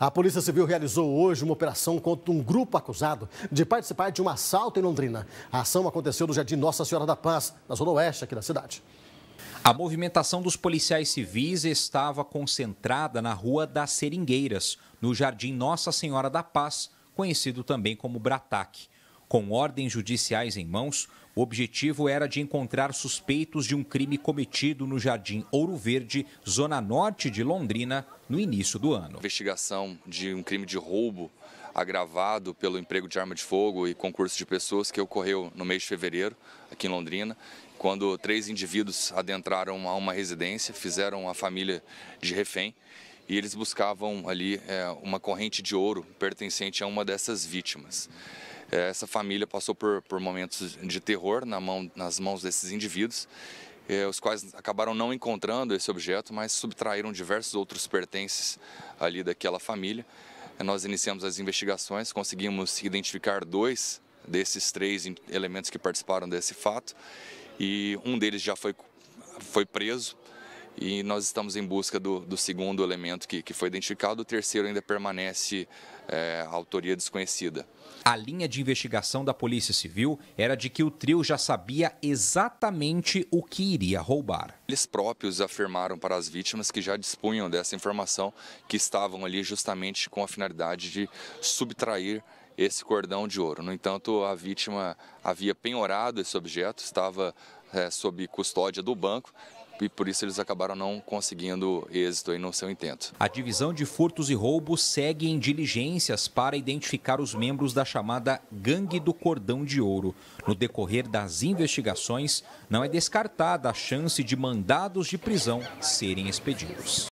A Polícia Civil realizou hoje uma operação contra um grupo acusado de participar de um assalto em Londrina. A ação aconteceu no Jardim Nossa Senhora da Paz, na zona oeste aqui da cidade. A movimentação dos policiais civis estava concentrada na Rua das Seringueiras, no Jardim Nossa Senhora da Paz, conhecido também como Brataque. Com ordens judiciais em mãos, o objetivo era de encontrar suspeitos de um crime cometido no Jardim Ouro Verde, zona norte de Londrina, no início do ano. Investigação de um crime de roubo agravado pelo emprego de arma de fogo e concurso de pessoas que ocorreu no mês de fevereiro aqui em Londrina, quando três indivíduos adentraram a uma residência, fizeram a família de refém e eles buscavam ali é, uma corrente de ouro pertencente a uma dessas vítimas. Essa família passou por, por momentos de terror na mão, nas mãos desses indivíduos, eh, os quais acabaram não encontrando esse objeto, mas subtraíram diversos outros pertences ali daquela família. Nós iniciamos as investigações, conseguimos identificar dois desses três elementos que participaram desse fato e um deles já foi, foi preso e nós estamos em busca do, do segundo elemento que, que, foi identificado, o terceiro ainda permanece é, autoria desconhecida. A linha de investigação da Polícia Civil era de que o trio já sabia exatamente o que iria roubar. Eles próprios afirmaram para as vítimas que já dispunham dessa informação, que estavam ali justamente com a finalidade de subtrair esse cordão de ouro. No entanto, a vítima havia penhorado esse objeto, estava é, sob custódia do banco e por isso eles acabaram não conseguindo êxito aí no seu intento. A divisão de furtos e roubos segue em diligências para identificar os membros da chamada Gangue do Cordão de Ouro. No decorrer das investigações, não é descartada a chance de mandados de prisão serem expedidos.